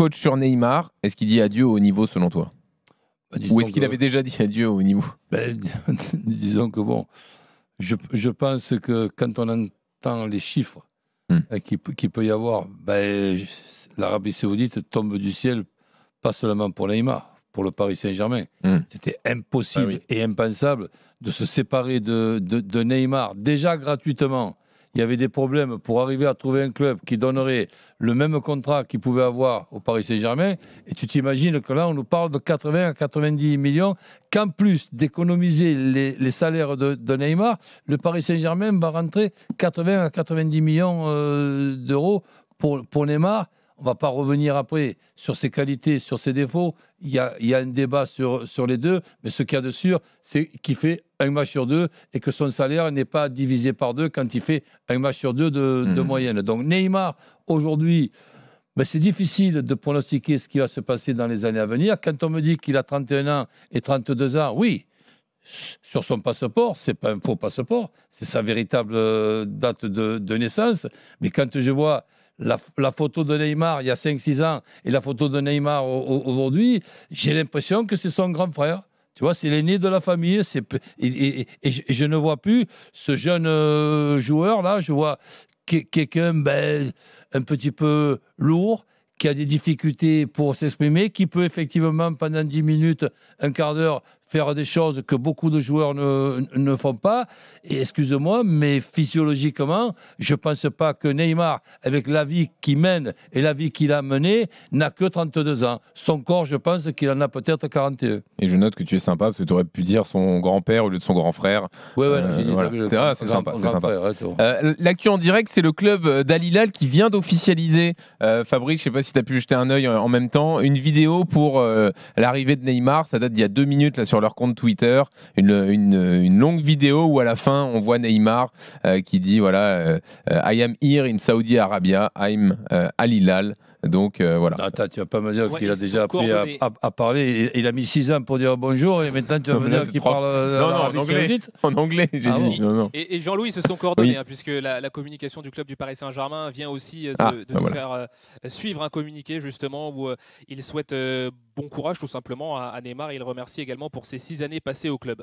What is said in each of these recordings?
coach sur Neymar, est-ce qu'il dit adieu au niveau selon toi bah, Ou est-ce qu'il avait déjà dit adieu au niveau ben, Disons que bon, je, je, pense que quand on entend les chiffres hmm. euh, qu'il qui peut y avoir, ben, l'Arabie saoudite tombe du ciel, pas seulement pour Neymar, pour le Paris Saint-Germain. Hmm. C'était impossible ah et impensable de se séparer de, de Neymar, déjà gratuitement il y avait des problèmes pour arriver à trouver un club qui donnerait le même contrat qu'il pouvait avoir au Paris Saint-Germain. Et tu t'imagines que là, on nous parle de 80 à 90 millions, qu'en plus d'économiser les, salaires de, Neymar, le Paris Saint-Germain va rentrer 80 à 90 millions euh, d'euros pour, pour Neymar. On va pas revenir après sur ses qualités, sur ses défauts. Il y a, un débat sur, sur les deux, mais ce qu'il y a de sûr, c'est qu'il fait un match sur deux et que son salaire n'est pas divisé par deux quand il fait un match sur deux de, hmm. moyenne. Donc Neymar, aujourd'hui, ben, c'est difficile de pronostiquer ce qui va se passer dans les années à venir. Quand on me dit qu'il a 31 ans et 32 ans, oui, sur son passeport, c'est pas un faux passeport, c'est sa véritable euh, date de, naissance. Mais quand je vois la, la, photo de Neymar il y a 5-6 ans et la photo de Neymar aujourd'hui, j'ai l'impression que c'est son grand frère. Tu vois, c'est l'aîné de la famille. et, je, ne vois plus ce jeune euh, joueur là. Je vois quelqu'un ben, un petit peu lourd qui a des difficultés pour s'exprimer, qui peut effectivement pendant 10 minutes, un quart d'heure faire des choses que beaucoup de joueurs ne, ne font pas. Et excusez-moi, mais physiologiquement, je ne pense pas que Neymar, avec la vie qu'il mène et la vie qu'il a menée, n'a que 32 ans. Son corps, je pense qu'il en a peut-être 41. Et je note que tu es sympa, parce que tu aurais pu dire son grand-père au lieu de son grand frère. Oui, ouais, c'est sympa. Euh, l'actu en direct, c'est le club d'Alilal qui vient d'officialiser, euh, Fabrice, je ne sais pas si tu as pu jeter un oeil en même temps, une vidéo pour euh, l'arrivée de Neymar. Ça date d'il y a deux minutes là, sur leur compte Twitter une, longue vidéo où à la fin on voit Neymar euh, qui dit voilà euh, euh, I am here in Saudi Arabia, I'm Al Hilal. Donc voilà. Ah, attends, tu vas pas me dire qu'il a déjà appris à, parler. Il, a mis 6 ans pour dire bonjour et maintenant tu vas me dire qu'il parle en anglais. Ah et, Jean-Louis se sont coordonnés hein, puisque la, communication du club du Paris Saint-Germain vient aussi de, ah, bah nous faire suivre un communiqué justement où il souhaite bon courage tout simplement à, Neymar. Et il remercie également pour ces six années passées au club.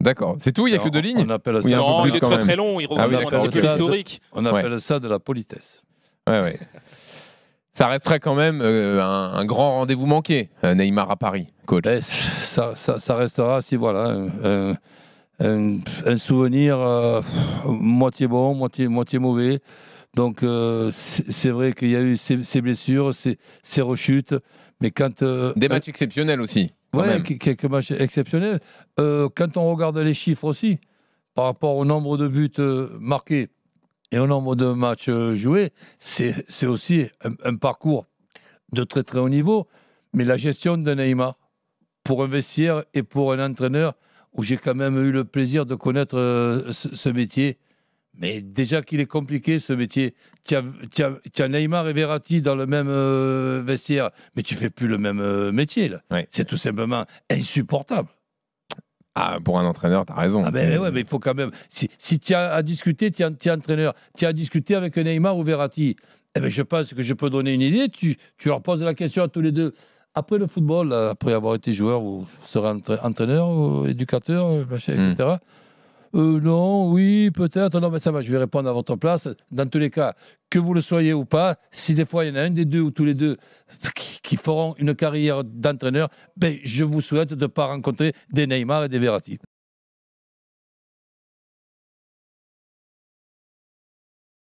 D'accord, c'est tout, il n'y a que deux lignes On appelle ça... non, il est très très long, il ah un petit peu On appelle ça de la politesse. Ouais, ouais. ça restera quand même euh, un, grand rendez-vous manqué, euh, Neymar à Paris, coach. Eh, ça, ça, restera, si voilà, un, souvenir euh, moitié bon, moitié, moitié mauvais. Donc c'est vrai qu'il y a eu ces, blessures, ces, ces, rechutes, mais quand... Des matchs exceptionnels aussi oui, quelques matchs exceptionnels. Euh, quand on regarde les chiffres aussi, par rapport au nombre de buts euh, marqués et au nombre de matchs euh, joués, c'est aussi un, parcours de très très haut niveau. Mais la gestion de Neymar, pour un vestiaire et pour un entraîneur où j'ai quand même eu le plaisir de connaître ce métier, mais déjà qu'il est compliqué ce métier. Tu as, Neymar et Verratti dans le même euh, vestiaire, mais tu fais plus le même euh, métier. C'est tout simplement insupportable. Ah, pour un entraîneur, tu as raison. Ah ben, ouais, mais il faut quand même. Si, tu as à discuter, tu es, entraîneur, tu as à discuter avec Neymar ou Verratti, eh ben, je pense que je peux donner une idée. Tu, tu leur poses la question à tous les deux. Après le football, après avoir été joueur vous serez entraîneur ou éducateur, etc., euh, non, oui, peut-être, non, mais ça va, je vais répondre à votre place. Dans tous les cas, que vous le soyez ou pas, si des fois il y en a un des deux ou tous les deux qui, feront une carrière d'entraîneur, ben, je vous souhaite de ne pas rencontrer des Neymar et des Verratti.